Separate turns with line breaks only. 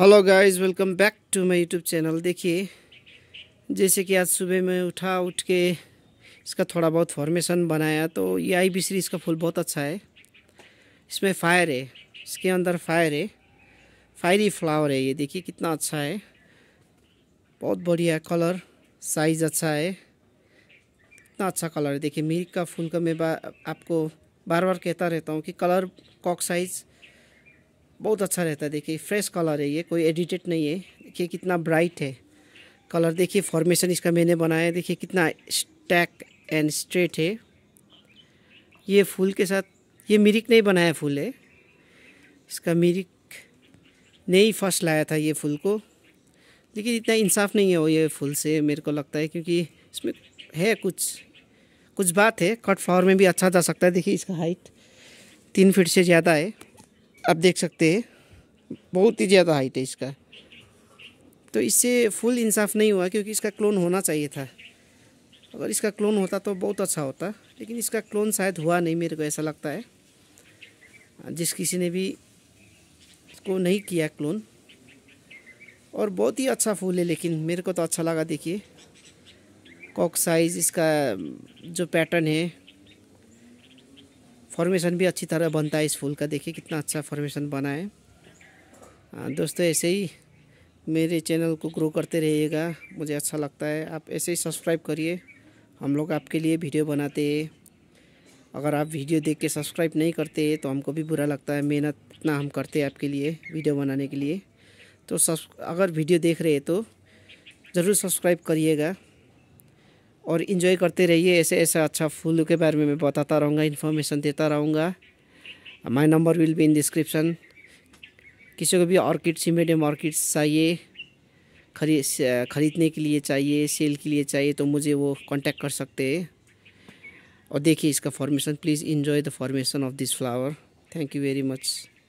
hello guys welcome back to my YouTube channel देखिए जैसे कि आज सुबह मैं उठा उठ के इसका थोड़ा बहुत फॉर्मेशन बनाया तो ये आई बी सीरीज़ का फूल बहुत अच्छा है इसमें फायर है इसके अंदर फायर है फायरी फ्लावर है ये देखिए कितना अच्छा है बहुत बढ़िया कलर साइज़ अच्छा है कितना अच्छा कलर है देखिए मिर्ग का फूल का मैं बा, आपको बार बार कहता रहता हूँ कि कलर कॉक साइज़ बहुत अच्छा रहता है देखिए फ्रेश कलर है ये कोई एडिटेड नहीं है देखिए कितना ब्राइट है कलर देखिए फॉर्मेशन इसका मैंने बनाया देखिए कितना स्टैक एंड स्ट्रेट है ये फूल के साथ ये मिरिक नहीं बनाया फूल है इसका मिरिक ने ही फर्स्ट लाया था ये फूल को लेकिन इतना इंसाफ नहीं है वो ये फूल से मेरे को लगता है क्योंकि इसमें है कुछ कुछ बात है कट फ्लावर में भी अच्छा जा सकता है देखिए इसका हाइट तीन फीट से ज़्यादा है आप देख सकते हैं बहुत ही ज़्यादा हाइट है इसका तो इससे फुल इंसाफ नहीं हुआ क्योंकि इसका क्लोन होना चाहिए था अगर इसका क्लोन होता तो बहुत अच्छा होता लेकिन इसका क्लोन शायद हुआ नहीं मेरे को ऐसा लगता है जिस किसी ने भी इसको नहीं किया क्लोन और बहुत ही अच्छा फूल है लेकिन मेरे को तो अच्छा लगा देखिए कॉक साइज़ इसका जो पैटर्न है फॉर्मेशन भी अच्छी तरह बनता है इस फूल का देखिए कितना अच्छा फॉर्मेशन बना है हाँ, दोस्तों ऐसे ही मेरे चैनल को ग्रो करते रहिएगा मुझे अच्छा लगता है आप ऐसे ही सब्सक्राइब करिए हम लोग आपके लिए वीडियो बनाते हैं अगर आप वीडियो देख के सब्सक्राइब नहीं करते तो हमको भी बुरा लगता है मेहनत इतना हम करते हैं आपके लिए वीडियो बनाने के लिए तो सब अगर वीडियो देख रहे हैं तो ज़रूर सब्सक्राइब करिएगा और इन्जॉय करते रहिए ऐसे ऐसा अच्छा फूलों के बारे में मैं बताता रहूँगा इन्फॉर्मेशन देता रहूँगा my number will be in description किसी को भी ऑर्किड सीमेडियम ऑर्किड्स चाहिए खरी ख़रीदने के लिए चाहिए सेल के लिए चाहिए तो मुझे वो कांटेक्ट कर सकते हैं और देखिए इसका formation please enjoy the formation of this flower thank you very much